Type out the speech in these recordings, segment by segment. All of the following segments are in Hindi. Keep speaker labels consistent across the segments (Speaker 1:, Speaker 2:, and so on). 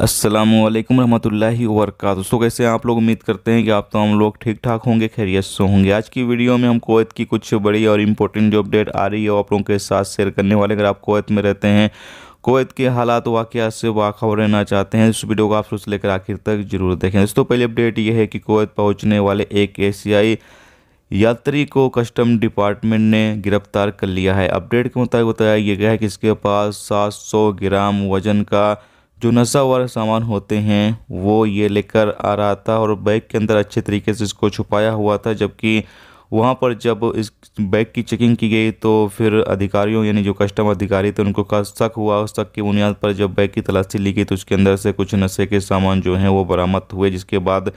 Speaker 1: असलम वरहमल वर्क दोस्तों कैसे आप लोग उम्मीद करते हैं कि आप तो हम लोग ठीक ठाक होंगे खैरियत से होंगे आज की वीडियो में हम कोवैत की कुछ बड़ी और इम्पोर्टेंट जो अपडेट आ रही है वो आप लोगों के साथ शेयर करने वाले अगर आप कोवैत में रहते हैं कोवैत के हालात वाक़ात से वाखबर रहना चाहते हैं इस वीडियो को आप सोच लेकर आखिर तक जरूर देखें दोस्तों पहली अपडेट ये है कि कोवैत पहुँचने वाले एक एशियाई यात्री को कस्टम डिपार्टमेंट ने गिरफ्तार कर लिया है अपडेट के मुताबिक बताया गया है कि इसके पास सौ ग्राम वजन का जो नशा वाले सामान होते हैं वो ये लेकर आ रहा था और बैग के अंदर अच्छे तरीके से इसको छुपाया हुआ था जबकि वहाँ पर जब इस बैग की चेकिंग की गई तो फिर अधिकारियों यानी जो कस्टम अधिकारी थे उनको का शक हुआ उस शक की बुनियाद पर जब बैग की तलाशी ली गई तो उसके अंदर से कुछ नशे के सामान जो हैं वो बरामद हुए जिसके बाद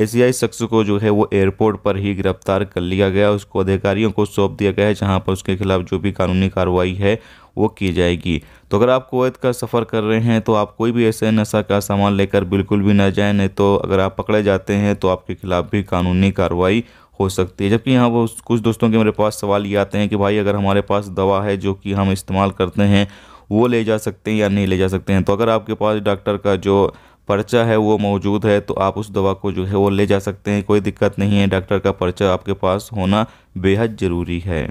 Speaker 1: एशियाई शख्स को जो है वो एयरपोर्ट पर ही गिरफ्तार कर लिया गया उसको अधिकारियों को सौंप दिया गया है जहाँ पर उसके खिलाफ जो भी कानूनी कार्रवाई है वो की जाएगी तो अगर आप कोवैत का सफ़र कर रहे हैं तो आप कोई भी ऐसे नशा का सामान लेकर बिल्कुल भी ना जाएं नहीं तो अगर आप पकड़े जाते हैं तो आपके खिलाफ़ भी कानूनी कार्रवाई हो सकती है जबकि यहाँ वो कुछ दोस्तों के मेरे पास सवाल ये आते हैं कि भाई अगर हमारे पास दवा है जो कि हम इस्तेमाल करते हैं वो ले जा सकते हैं या नहीं ले जा सकते हैं तो अगर आपके पास डॉक्टर का जो पर्चा है वो मौजूद है तो आप उस दवा को जो है वो ले जा सकते हैं कोई दिक्कत नहीं है डॉक्टर का पर्चा आपके पास होना बेहद ज़रूरी है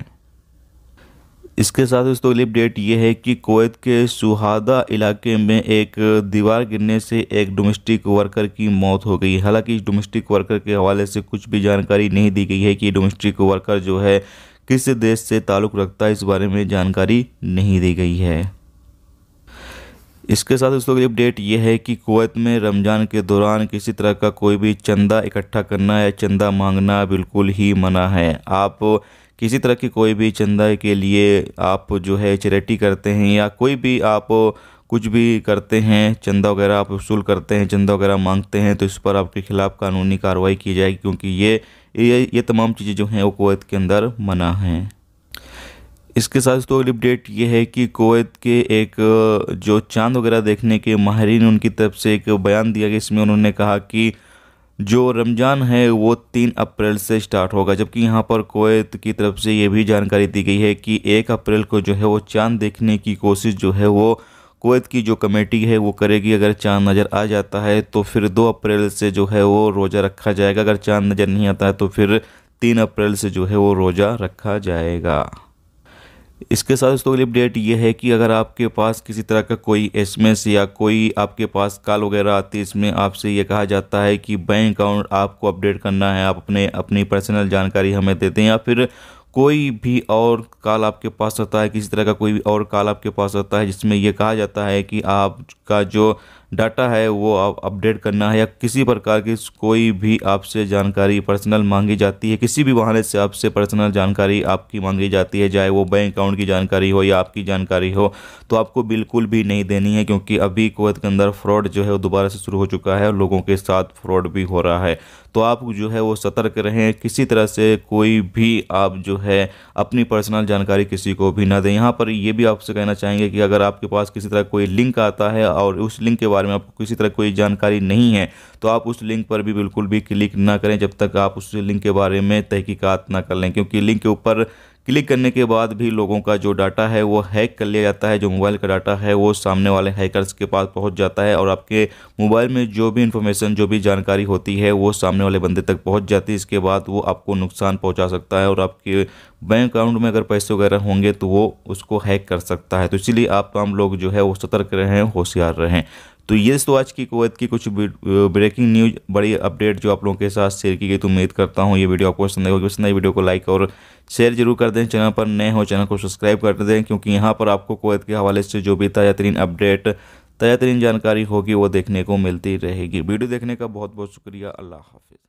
Speaker 1: इसके साथ दोस्तों अगली अपडेट ये है कि कोवैत के सुहादा इलाके में एक दीवार गिरने से एक डोमेस्टिक वर्कर की मौत हो गई हालांकि इस डोमेस्टिक वर्कर के हवाले से कुछ भी जानकारी नहीं दी गई है कि डोमेस्टिक वर्कर जो है किस देश से ताल्लुक़ रखता है इस बारे में जानकारी नहीं दी गई है इसके साथ दोस्तों अगली अपडेट ये है कि कोवैत में रमज़ान के दौरान किसी तरह का कोई भी चंदा इकट्ठा करना या चंदा मांगना बिल्कुल ही मना है आप किसी तरह की कोई भी चंदा के लिए आप जो है चैरिटी करते हैं या कोई भी आप कुछ भी करते हैं चंदा वगैरह आप वसूल करते हैं चंदा वगैरह मांगते हैं तो इस पर आपके ख़िलाफ़ कानूनी कार्रवाई की जाएगी क्योंकि ये ये ये तमाम चीज़ें जो हैं वो कोवैत के अंदर मना हैं इसके साथ तो अगली अपडेट ये है कि कोवैत के एक जो चांद वगैरह देखने के माहरीन उनकी तरफ से एक बयान दिया गया इसमें उन्होंने कहा कि जो रमज़ान है वो तीन अप्रैल से स्टार्ट होगा जबकि यहाँ पर कोवैत की तरफ से ये भी जानकारी दी गई है कि एक अप्रैल को जो है वो चांद देखने की कोशिश जो है वो कोवैत की जो कमेटी है वो करेगी अगर चांद नज़र आ जाता है तो फिर दो अप्रैल से जो है वो रोज़ा रखा जाएगा अगर चांद नज़र नहीं आता है तो फिर तीन अप्रैल से जो है वो रोज़ा रखा जाएगा इसके साथ दोस्तों अगली अपडेट ये है कि अगर आपके पास किसी तरह का कोई एस या कोई आपके पास कॉल वगैरह आती है इसमें आपसे ये कहा जाता है कि बैंक अकाउंट आपको अपडेट करना है आप अपने अपनी पर्सनल जानकारी हमें देते हैं या फिर कोई भी और कॉल आपके पास होता है किसी तरह का कोई भी और कॉल आपके पास होता है जिसमें यह कहा जाता है कि आपका जो डाटा है वो आप अपडेट करना है या किसी प्रकार की कोई भी आपसे जानकारी पर्सनल मांगी जाती है किसी भी वाहन से आपसे पर्सनल जानकारी आपकी मांगी जाती है चाहे वो बैंक अकाउंट की जानकारी हो या आपकी जानकारी हो तो आपको बिल्कुल भी नहीं देनी है क्योंकि अभी कुवैत के अंदर फ्रॉड जो है वो दोबारा से शुरू हो चुका है और लोगों के साथ फ्रॉड भी हो रहा है तो आप जो है वो सतर्क रहें किसी तरह से कोई भी आप जो है अपनी पर्सनल जानकारी किसी को भी ना दें यहाँ पर ये भी आपसे कहना चाहेंगे कि अगर आपके पास किसी तरह कोई लिंक आता है और उस लिंक के बारे बारे में आपको किसी तरह कोई जानकारी नहीं है तो आप उस लिंक पर भी बिल्कुल भी क्लिक ना करें जब तक आप उस लिंक के बारे में तहकीकात ना कर लें क्योंकि लिंक के ऊपर क्लिक करने के बाद भी लोगों का जो डाटा है वो हैक कर लिया जाता है जो मोबाइल का डाटा है वो सामने वाले हैकर्स के पास पहुंच जाता है और आपके मोबाइल में जो भी इन्फॉर्मेशन जो भी जानकारी होती है वो सामने वाले बंदे तक पहुंच जाती है इसके बाद वो आपको नुकसान पहुंचा सकता है और आपके बैंक अकाउंट में अगर पैसे वगैरह होंगे तो वो उसको हैक कर सकता है तो इसीलिए आप तमाम लोग जो है वो सतर्क रहें होशियार रहें तो ये दोस्तों आज की कुवैत की कुछ ब्रेकिंग न्यूज बड़ी अपडेट जो आप लोगों के साथ शेयर की गई तो उम्मीद करता हूँ ये वीडियो आपको पसंद आएगी पसंद आई वीडियो को लाइक और शेयर जरूर कर दें चैनल पर नए हो चैनल को सब्सक्राइब कर दें क्योंकि यहाँ पर आपको कुवैत के हवाले से जो भी ताज़ा तरीन अपडेट ताज़ा तरीन जानकारी होगी वो देखने को मिलती रहेगी वीडियो देखने का बहुत बहुत शुक्रिया अल्लाह हाफिज़